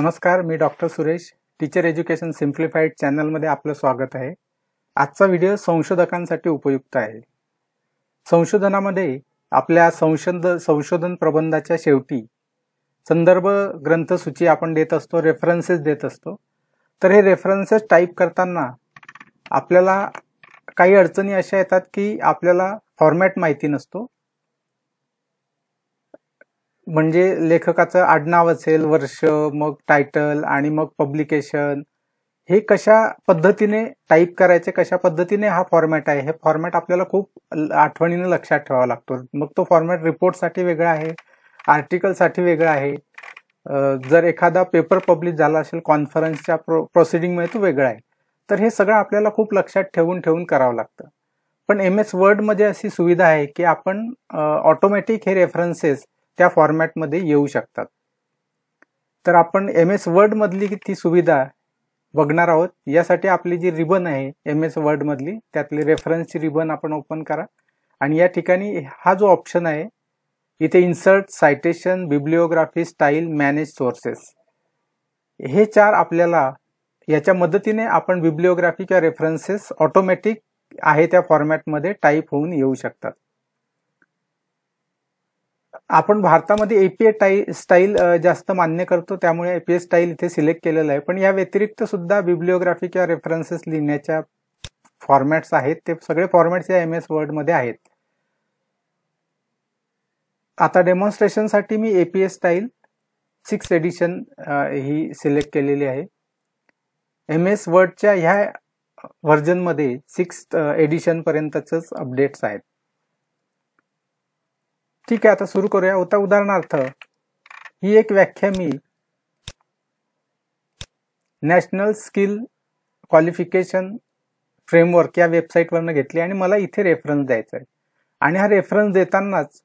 नमस्कार मी doctor Suresh teacher education simplified चॅनलमध्ये आपलं स्वागत आहे आजचा व्हिडिओ संशोधकांसाठी उपयुक्त आहे संशोधनामध्ये आपल्या संशोध संशोधन प्रबंधाच्या शेवटी संदर्भ ग्रंथसूची आपण देत असतो रेफरन्सेस देत असतो तर हे रेफरन्सेस टाईप करताना आपल्याला काही अडचणी अशा येतात की आपल्याला फॉर्मॅट माहिती नसतो म्हणजे लेखकाचं आडनाव असेल वर्ष मग टायटल आणि मग पब्लिकेशन हे कशा पद्धतीने टाईप करायचे कशा पद्धतीने हा फॉर्मॅट आहे हे फॉर्मॅट आपल्याला खूप आठवणीने लक्षात ठेवावा लागतो मग तो फॉर्मॅट रिपोर्टसाठी वेगळा आहे आर्टिकलसाठी वेगळा आहे जर एखादा पेपर पब्लिश झाला असेल कॉन्फरन्सच्या प्रो प्रोसिडिंगमध्ये तो वेगळा आहे तर हे सगळं आपल्याला खूप लक्षात ठेवून ठेवून करावं लागतं पण एम एस वर्डमध्ये अशी सुविधा आहे की आपण ऑटोमॅटिक हे रेफरन्सेस त्या फॉर्मॅटमध्ये येऊ शकतात तर आपण एम एस वर्डमधली ती सुविधा बघणार आहोत यासाठी आपली जी रिबन आहे एम एस वर्डमधली त्यातली रेफरन्सची रिबन आपण ओपन करा आणि या ठिकाणी हा जो ऑप्शन आहे इथे insert citation bibliography style manage sources हे चार आपल्याला याच्या मदतीने आपण बिब्लिओग्राफी किंवा रेफरन्सेस ऑटोमॅटिक आहे त्या फॉर्मॅटमध्ये टाईप होऊन येऊ शकतात आपण भारतामध्ये एपीए टाई स्टाईल जास्त मान्य करतो त्यामुळे एपीए स्टाईल इथे सिलेक्ट केलेलं आहे पण या व्यतिरिक्त सुद्धा बिब्लिओग्राफी किंवा रेफरन्सेस लिहिण्याच्या फॉर्मॅट्स आहेत ते सगळे फॉर्मॅट्स या एम एस वर्डमध्ये आहेत आता डेमॉन्स्ट्रेशनसाठी मी एपीए स्टाईल सिक्स एडिशन ही सिलेक्ट केलेली आहे एम एस वर्डच्या ह्या व्हर्जनमध्ये सिक्स्थ एडिशनपर्यंतच अपडेट्स आहेत ठीक आहे आता सुरू करूया होता उदाहरणार्थ ही एक व्याख्या मी नॅशनल स्किल क्वालिफिकेशन फ्रेमवर्क या वेबसाईटवरनं घेतली आणि मला इथे रेफरन्स द्यायचा आहे आणि हा रेफरन्स देतानाच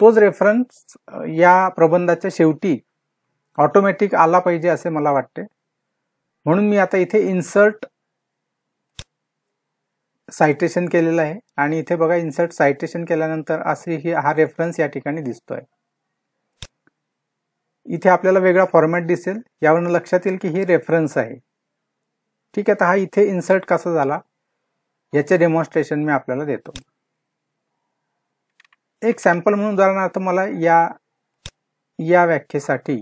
तोच रेफरन्स या प्रबंधाच्या शेवटी ऑटोमॅटिक आला पाहिजे असे मला वाटते म्हणून मी आता इथे इन्सर्ट सायटेशन केलेलं आहे आणि इथे बघा इन्सर्ट सायटेशन केल्यानंतर असे ही हा रेफरन्स या ठिकाणी दिसतोय इथे आपल्याला वेगळा फॉर्मॅट दिसेल यावरून लक्षात येईल की ही रेफरन्स आहे ठीक आहे तर हा इथे इन्सर्ट कसा झाला याचे डेमॉन्स्ट्रेशन मी आपल्याला देतो एक सॅम्पल म्हणून उदाहरणार्थ मला या या व्याख्येसाठी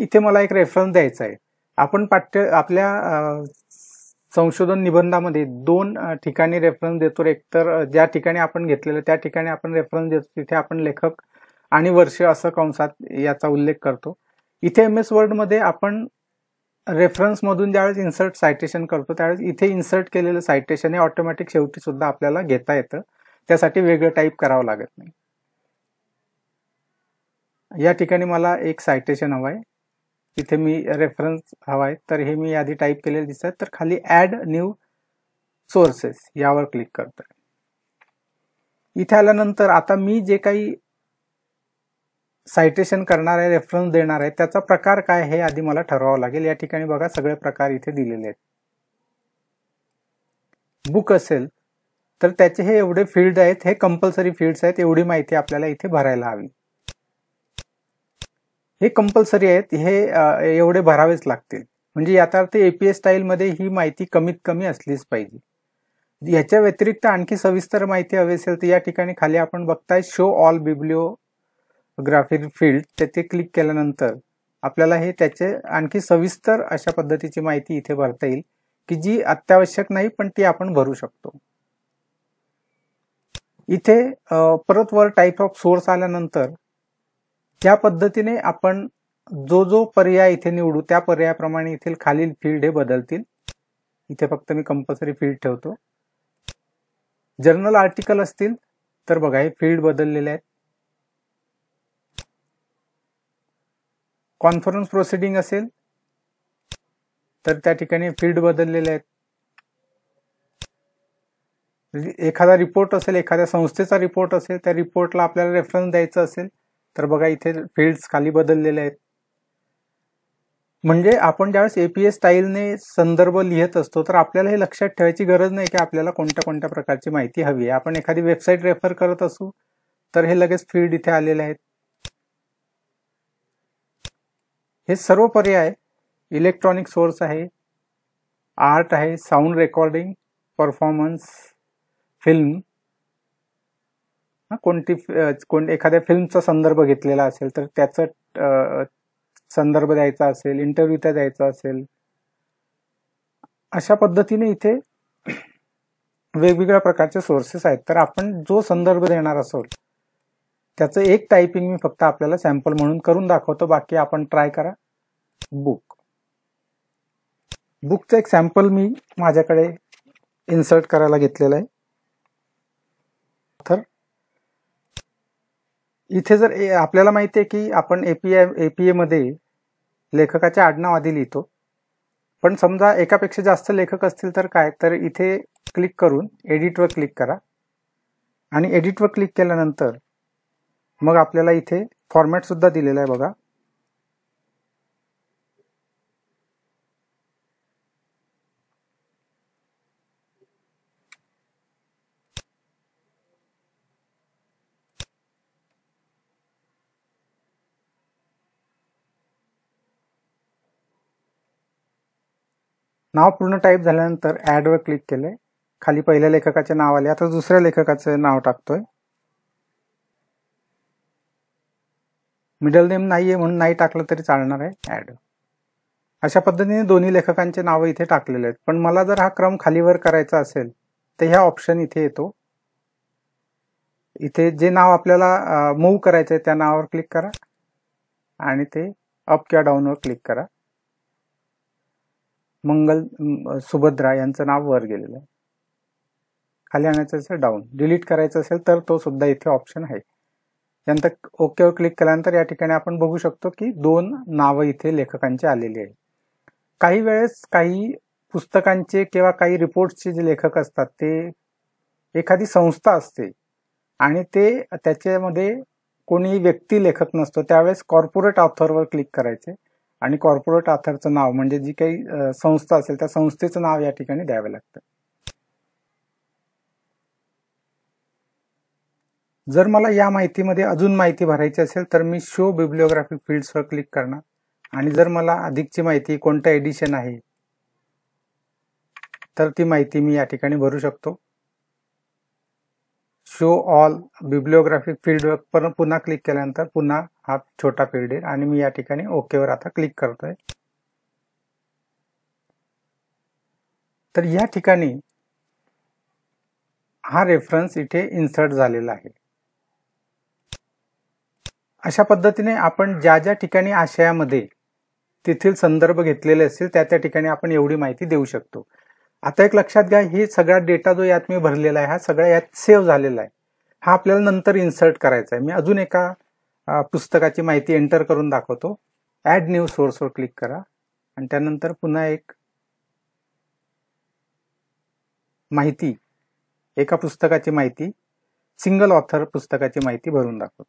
इथे मला एक रेफरन्स द्यायचा आहे आपण पाठ्य आपल्या संशोधन निबंधामध्ये दोन ठिकाणी रेफरन्स देतो एक तर ज्या ठिकाणी आपण घेतलेलं त्या ठिकाणी आपण रेफरन्स देतो तिथे आपण लेखक आणि वर्ष असं कंसात याचा उल्लेख करतो इथे एम एस वर्डमध्ये आपण रेफरन्समधून ज्यावेळेस इन्सर्ट सायटेशन करतो त्यावेळेस इथे इन्सर्ट केलेलं सायटेशन हे ऑटोमॅटिक शेवटी सुद्धा आपल्याला घेता येतं त्यासाठी वेगळं टाईप करावं लागत नाही या ठिकाणी मला एक सायटेशन हवं आहे इथे मी रेफरन्स हवाय तर हे मी आधी टाईप केलेले दिसत तर खाली ऍड न्यू सोर्सेस यावर क्लिक करतोय इथे आल्यानंतर आता मी जे काही सायटेशन करणार आहे रेफरन्स देणार आहे त्याचा प्रकार काय हे आधी मला ठरवावं लागेल या ठिकाणी बघा सगळे प्रकार इथे दिलेले आहेत बुक असेल तर त्याचे हे एवढे फील्ड आहेत हे कंपल्सरी फील्ड्स आहेत एवढी माहिती आपल्याला इथे भरायला हवी हे कंपल्सरी आहेत हे एवढे भरावेच लागतील म्हणजे यात एपीएस स्टाईलमध्ये ही माहिती कमीत कमी असलीच पाहिजे याच्या व्यतिरिक्त आणखी सविस्तर माहिती हवी असेल तर या ठिकाणी खाली आपण बघताय शो ऑल बिब्लिओग्राफी फील्ड त्याचे क्लिक केल्यानंतर आपल्याला हे त्याचे आणखी सविस्तर अशा पद्धतीची माहिती इथे भरता येईल की जी अत्यावश्यक नाही पण ती आपण भरू शकतो इथे परत वर टाईप ऑफ सोर्स आल्यानंतर त्या पद्धतीने आपण जो जो पर्याय इथे निवडू त्या पर्यायाप्रमाणे इथे खालील फील्ड हे बदलतील इथे फक्त मी कंपल्सरी फील्ड ठेवतो जर्नल आर्टिकल असतील तर बघा हे फील्ड बदललेले आहेत कॉन्फरन्स प्रोसिडिंग असेल तर त्या ठिकाणी फील्ड बदललेले आहेत एखादा रिपोर्ट असेल एखाद्या संस्थेचा रिपोर्ट असेल त्या रिपोर्टला आपल्याला रेफरन्स द्यायचा असेल तर बघा इथे फील्ड्स खाली बदललेले आहेत म्हणजे आपण ज्यावेळेस एपीएस स्टाईलने संदर्भ लिहित असतो तर आपल्याला हे लक्षात ठेवायची गरज नाही की आपल्याला कोणत्या कोणत्या प्रकारची माहिती हवी आहे आपण एखादी वेबसाईट रेफर करत असू तर हे लगेच फील्ड इथे आलेले आहेत हे सर्व पर्याय इलेक्ट्रॉनिक सोर्स आहे आर्ट आहे साऊंड रेकॉर्डिंग परफॉर्मन्स फिल्म कोणती कोण एखाद्या फिल्मचा संदर्भ घेतलेला असेल तर त्याचं संदर्भ द्यायचा असेल इंटरव्ह्यू त्या द्यायचा असेल अशा पद्धतीने इथे वेगवेगळ्या प्रकारचे सोर्सेस आहेत तर आपण जो संदर्भ देणार असो त्याचं एक टायपिंग मी फक्त आपल्याला सॅम्पल म्हणून करून दाखवतो बाकी आपण ट्राय करा बुक बुकचं एक सॅम्पल मी माझ्याकडे इन्सर्ट करायला घेतलेलं आहे तर इथे जर आपल्याला माहिती आहे की आपण एपीआय एपीए मध्ये लेखकाचे आडनाव आधी लिहितो पण समजा एकापेक्षा जास्त लेखक असतील तर काय तर इथे क्लिक करून एडिटवर क्लिक करा आणि एडिटवर क्लिक केल्यानंतर मग आपल्याला इथे सुद्धा दिलेला आहे बघा नाव पूर्ण टाईप झाल्यानंतर ॲडवर क्लिक केले खाली पहिल्या लेखकाचे नाव आले आता दुसऱ्या लेखकाचे नाव टाकतोय मिडल नेम नाही आहे म्हणून नाही टाकलं तरी चालणार आहे ॲड अशा पद्धतीने दोन्ही लेखकांचे नावं इथे टाकलेले आहेत पण मला जर हा क्रम खालीवर करायचा असेल तर ह्या ऑप्शन इथे येतो इथे जे नाव आपल्याला मूव्ह करायचं आहे त्या नावावर क्लिक करा आणि ते अप किंवा डाऊनवर क्लिक करा मंगल सुभद्रा यांचं नाव वर गेलेलं आहे खाली आणायचं असेल डाऊन डिलीट करायचं असेल तर तो सुद्धा इथे ऑप्शन आहे त्यानंतर ओकेवर क्लिक केल्यानंतर या ठिकाणी आपण बघू शकतो की दोन नावं इथे लेखकांची आलेली आहेत काही वेळेस काही पुस्तकांचे किंवा काही रिपोर्ट्सचे जे लेखक असतात ते एखादी संस्था असते आणि ते त्याच्यामध्ये कोणी व्यक्ती लेखक नसतो त्यावेळेस कॉर्पोरेट ऑथरवर क्लिक करायचे आणि कॉर्पोरेट ऑथरचं नाव म्हणजे जी काही संस्था असेल त्या संस्थेचं नाव या ठिकाणी द्यावं लागतं जर मला या माहितीमध्ये अजून माहिती भरायची असेल तर मी शो बिब्लिओग्राफिक फील्ड्सवर क्लिक करणार आणि जर मला अधिकची माहिती कोणतं एडिशन आहे तर ती माहिती मी या ठिकाणी भरू शकतो शो ऑल बिब्लिओग्राफिक फील्डवर्क पण पुन्हा क्लिक केल्यानंतर पुन्हा हा छोटा फील्ड येईल आणि मी या ठिकाणी ओकेवर आता क्लिक करतोय तर या ठिकाणी हा रेफरन्स इथे इन्सर्ट झालेला आहे अशा पद्धतीने आपण ज्या ज्या ठिकाणी आशयामध्ये तेथील संदर्भ घेतलेले असतील त्या त्या ठिकाणी आपण एवढी माहिती देऊ शकतो आता एक लक्षात घ्या हे सगळा डेटा जो यात मी भरलेला आहे हा सगळा यात सेव्ह झालेला आहे हा आपल्याला नंतर इन्सर्ट करायचा आहे मी अजून एका पुस्तकाची माहिती एंटर करून दाखवतो ॲड न्यू सोर्सवर क्लिक करा आणि त्यानंतर पुन्हा एक माहिती एका पुस्तकाची माहिती सिंगल ऑथर पुस्तकाची माहिती भरून दाखवतो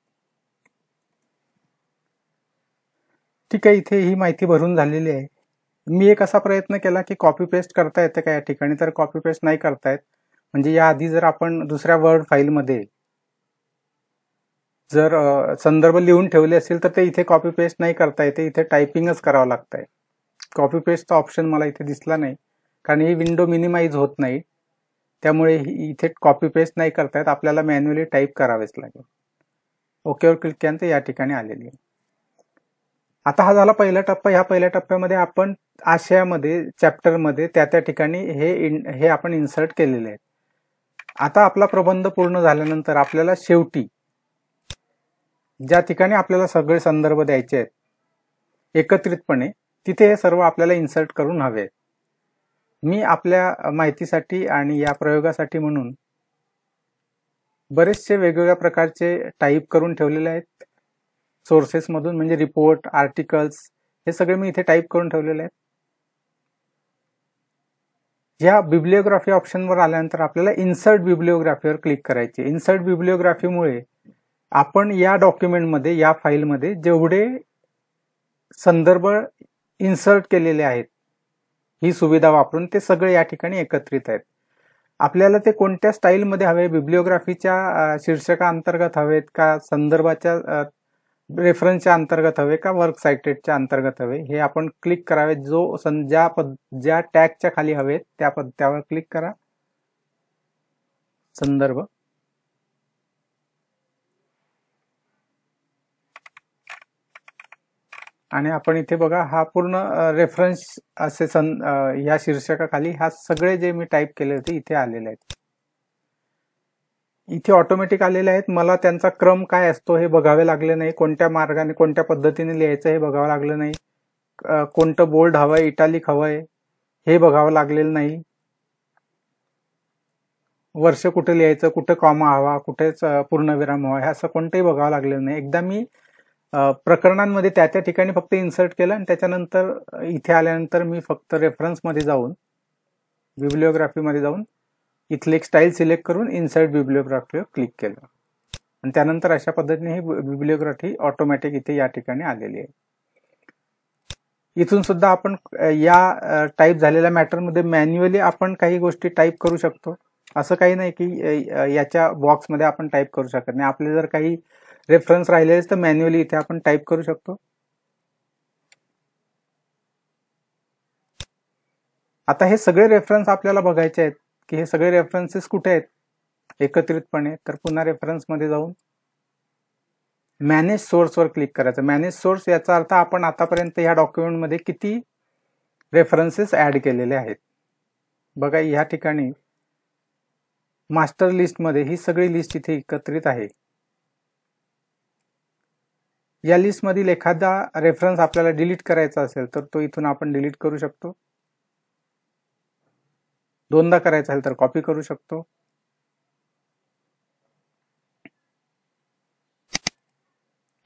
ठीक आहे इथे ही माहिती भरून झालेली आहे मी एक असा प्रयत्न केला की कॉपी पेस्ट करता येते का या ठिकाणी तर कॉपी पेस्ट नाही करता येत म्हणजे याआधी जर आपण दुसऱ्या वर्ड फाईलमध्ये जर संदर्भ लिहून ठेवले असेल तर ते इथे कॉपी पेस्ट नाही करता येते इथे टायपिंगच करावं आहे कॉपी पेस्टचा ऑप्शन मला इथे दिसला नाही कारण ही विंडो मिनिमाइज होत नाही त्यामुळे इथे कॉपी पेस्ट नाही करता येत आपल्याला मॅन्युअली टाईप करावेच लागेल ओकेवर क्लिक केल्यानंतर या ठिकाणी आलेली आहे आता हा झाला पहिला टप्पा ह्या पहिल्या टप्प्यामध्ये आपण आशयामध्ये चॅप्टरमध्ये त्या त्या ठिकाणी हे हे आपण इन्सर्ट केलेले आहेत आता आपला प्रबंध पूर्ण झाल्यानंतर आपल्याला शेवटी ज्या ठिकाणी आपल्याला सगळे संदर्भ द्यायचे आहेत एकत्रितपणे तिथे हे सर्व आपल्याला इन्सर्ट करून हवे आहेत मी आपल्या माहितीसाठी आणि या प्रयोगासाठी म्हणून बरेचसे वेगवेगळ्या प्रकारचे टाईप करून ठेवलेले आहेत सोर्सेसमधून म्हणजे रिपोर्ट आर्टिकल्स हे सगळे मी इथे टाईप करून ठेवलेले आहेत या बिब्लिओग्राफी ऑप्शनवर आल्यानंतर आपल्याला इन्सर्ट बिब्लिओग्राफीवर क्लिक करायचे इन्सर्ट बिब्लिओग्राफीमुळे आपण या डॉक्युमेंटमध्ये या फाईलमध्ये जेवढे संदर्भ इन्सर्ट केलेले आहेत ही सुविधा वापरून ते सगळे या ठिकाणी एकत्रित आहेत आपल्याला ते कोणत्या स्टाईलमध्ये हवे बिब्लिओग्राफीच्या अंतर्गत हवेत का संदर्भाच्या रेफरन्सच्या अंतर्गत हवे का वर्क सायटेडच्या अंतर्गत हवे हे आपण क्लिक करावे जो ज्या पद ज्या टॅगच्या खाली हवेत त्या पद त्यावर क्लिक करा संदर्भ आणि आपण इथे बघा हा पूर्ण रेफरन्स असे सन या शीर्षकाखाली हा सगळे जे मी टाईप केले होते इथे आलेले आहेत इथे ऑटोमॅटिक आलेले आहेत मला त्यांचा क्रम काय असतो हे बघावे लागले नाही कोणत्या मार्गाने कोणत्या पद्धतीने लिहायचं हे बघावं लागलं नाही कोणतं बोल्ड हवंय इटालिक हवंय हे बघावं लागलेलं नाही वर्ष कुठे लिहायचं कुठे कॉमा हवा कुठेच पूर्णविराम हवा हे असं कोणतंही बघावं लागलेलं नाही एकदा मी प्रकरणांमध्ये त्या त्या ठिकाणी फक्त इन्सर्ट केलं आणि त्याच्यानंतर इथे आल्यानंतर मी फक्त रेफरन्समध्ये जाऊन बिब्लिओग्राफीमध्ये जाऊन इथले एक स्टाईल सिलेक्ट करून इन्साईड बिब्लिओग्राफीवर क्लिक केलं आणि त्यानंतर अशा पद्धतीने ही बिब्लिओग्राफी ऑटोमॅटिक इथे या ठिकाणी आलेली आहे इथून सुद्धा आपण या टाईप झालेल्या मॅटरमध्ये मॅन्युअली आपण काही गोष्टी टाईप करू शकतो असं काही नाही की याच्या बॉक्समध्ये आपण टाईप करू शकत नाही आपले जर काही रेफरन्स राहिले तर मॅन्युअली इथे आपण टाईप करू शकतो आता हे सगळे रेफरन्स आपल्याला बघायचे आहेत की हे सगळे रेफरन्सेस कुठे आहेत एकत्रितपणे तर पुन्हा रेफरन्समध्ये जाऊन मॅनेज सोर्सवर क्लिक करायचं मॅनेज सोर्स याचा अर्थ आपण आतापर्यंत ह्या डॉक्युमेंटमध्ये किती रेफरन्सेस ॲड केलेले आहेत बघा ह्या ठिकाणी मास्टर लिस्टमध्ये ही सगळी लिस्ट इथे एकत्रित आहे या लिस्टमधील एखादा रेफरन्स आपल्याला डिलीट करायचा असेल तर तो इथून आपण डिलीट करू शकतो दोनदा करायचं असेल तर कॉपी करू शकतो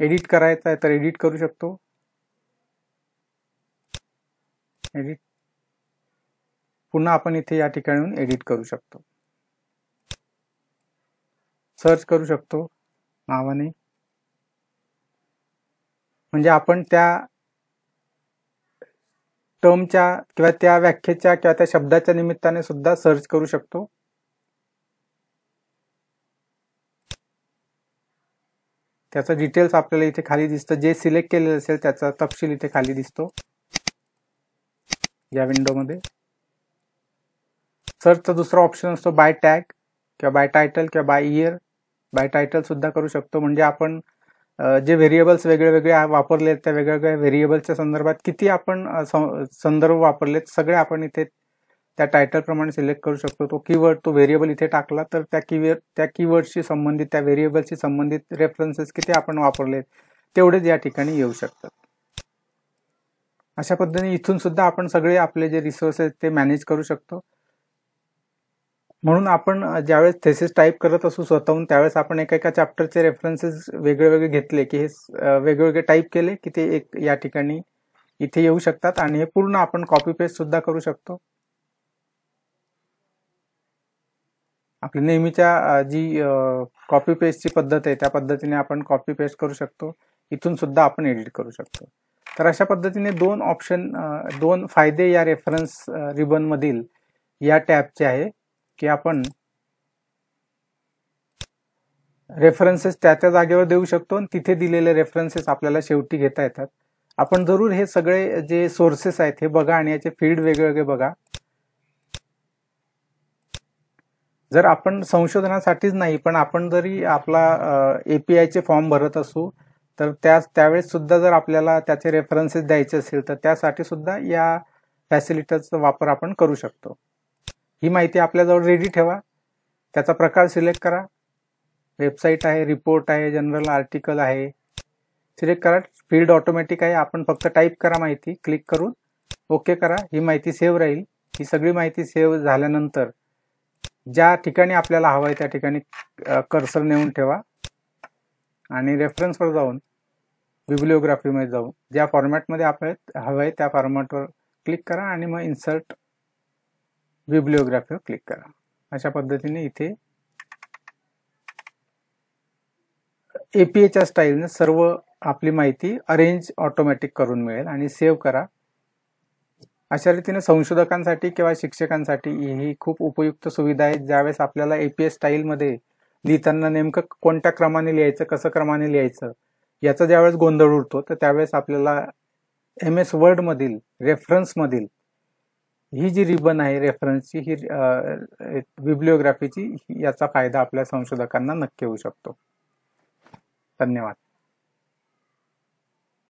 एडिट करायचं आहे तर एडिट करू शकतो एडिट पुन्हा आपण इथे या ठिकाणी एडिट करू शकतो सर्च करू शकतो नावाने म्हणजे आपण त्या टर्मच्या किंवा त्या व्याख्येच्या किंवा त्या शब्दाच्या निमित्ताने सुद्धा सर्च करू शकतो त्याचं डिटेल्स आपल्याला इथे खाली दिसतं जे सिलेक्ट केलेलं असेल त्याचा तपशील इथे खाली दिसतो या विंडोमध्ये सर्चचा दुसरा ऑप्शन असतो बाय टॅग किंवा बाय टायटल किंवा बाय इयर बाय टायटल सुद्धा करू शकतो म्हणजे आपण जे व्हेरिएबल्स वेगळे वेगळे वापरले त्या वेगळ्या व्हेरिएबल्सच्या संदर्भात किती आपण संदर्भ वापरलेत सगळे आपण इथे त्या टायटल प्रमाणे सिलेक्ट करू शकतो तो कीवर्ड तो व्हेरिएबल इथे टाकला तर त्या कीवर्ड त्या कीवर्डशी संबंधित त्या व्हेरिएबलशी संबंधित रेफरन्सेस किती आपण वापरलेत तेवढेच या ठिकाणी येऊ शकतात अशा पद्धतीने इथून सुद्धा आपण सगळे आपले जे रिसोर्सेस ते मॅनेज करू शकतो म्हणून आपण ज्यावेळेस थेसिस टाईप करत असू स्वतःहून त्यावेळेस आपण एका एका चॅप्टरचे रेफरन्सेस वेगळे वेगळे घेतले की हे वेगवेगळे टाईप केले की ते एक या ठिकाणी इथे येऊ शकतात आणि हे पूर्ण आपण कॉपी पेस्ट सुद्धा करू शकतो आपली नेहमीच्या जी कॉपी पेस्टची पद्धत आहे त्या पद्धतीने आपण कॉपी पेस्ट करू शकतो इथून सुद्धा आपण एडिट करू शकतो तर अशा पद्धतीने दोन ऑप्शन दोन फायदे या रेफरन्स रिबन मधील या टॅबचे आहे की आपण रेफरन्सेस त्या त्या जागेवर देऊ शकतो आणि तिथे दिलेले रेफरन्सेस आपल्याला शेवटी घेता येतात आपण जरूर हे सगळे जे सोर्सेस आहेत हे बघा आणि याचे फीड वेगवेगळे बघा जर आपण संशोधनासाठीच नाही पण आपण जरी आपला एपीआयचे फॉर्म भरत असू तर त्या त्यावेळेस सुद्धा जर आपल्याला त्याचे रेफरन्सेस द्यायचे असेल तर त्यासाठी सुद्धा या फॅसिलिटीचा वापर आपण करू शकतो ही माहिती आपल्याजवळ रेडी ठेवा त्याचा प्रकार सिलेक्ट करा वेबसाईट आहे रिपोर्ट आहे जनरल आर्टिकल आहे सिलेक्ट करा फील्ड ऑटोमॅटिक आहे आपण फक्त टाईप करा माहिती क्लिक करून ओके करा ही माहिती सेव्ह राहील ही सगळी माहिती सेव्ह झाल्यानंतर ज्या ठिकाणी आपल्याला हवं आहे त्या ठिकाणी कर्सर नेऊन ठेवा आणि रेफरन्सवर जाऊन बिब्लिओग्राफीमध्ये जाऊन ज्या फॉर्मॅटमध्ये आपल्याला हवं आहे त्या फॉर्मॅटवर क्लिक करा आणि मग इन्सर्ट विब्लिओग्राफीवर क्लिक करा अशा पद्धतीने इथे एपीएच्या स्टाईलने सर्व आपली माहिती अरेंज ऑटोमॅटिक करून मिळेल आणि सेव्ह करा अशा रीतीने संशोधकांसाठी किंवा शिक्षकांसाठी ही खूप उपयुक्त सुविधा आहे ज्यावेळेस आपल्याला एपीएस स्टाईलमध्ये लिहिताना नेमकं कोणत्या क्रमाने लिहायचं कसं क्रमाने लिहायचं याचा ज्यावेळेस गोंधळ उरतो तर त्यावेळेस आपल्याला एम एस वर्डमधील रेफरन्समधील ही जी रिबन आहे रेफरन्सची ही बिब्लिओग्राफीची याचा फायदा आपल्या संशोधकांना नक्की होऊ शकतो धन्यवाद